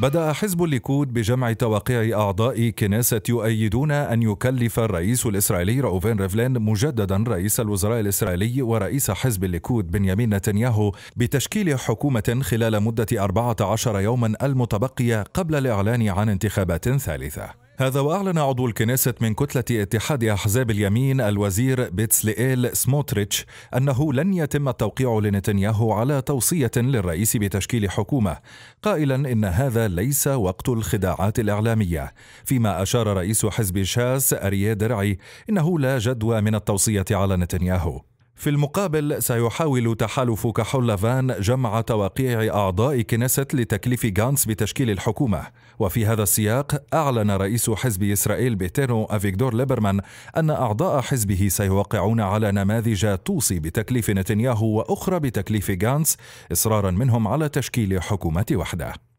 بدأ حزب الليكود بجمع تواقيع أعضاء كنيسة يؤيدون أن يكلف الرئيس الإسرائيلي رأوفين ريفلين مجددا رئيس الوزراء الإسرائيلي ورئيس حزب الليكود بنيامين نتنياهو بتشكيل حكومة خلال مدة 14 يوما المتبقية قبل الإعلان عن انتخابات ثالثة هذا وأعلن عضو الكنيسة من كتلة اتحاد أحزاب اليمين الوزير بيتسليئيل سموتريتش أنه لن يتم التوقيع لنتنياهو على توصية للرئيس بتشكيل حكومة قائلا إن هذا ليس وقت الخداعات الإعلامية فيما أشار رئيس حزب شاس أريه درعي إنه لا جدوى من التوصية على نتنياهو في المقابل سيحاول تحالف كحولفان جمع توقيع أعضاء كنيست لتكليف غانس بتشكيل الحكومة وفي هذا السياق أعلن رئيس حزب إسرائيل بيتينو أفيكدور ليبرمان أن أعضاء حزبه سيوقعون على نماذج توصي بتكليف نتنياهو وأخرى بتكليف غانس إصرارا منهم على تشكيل حكومة وحده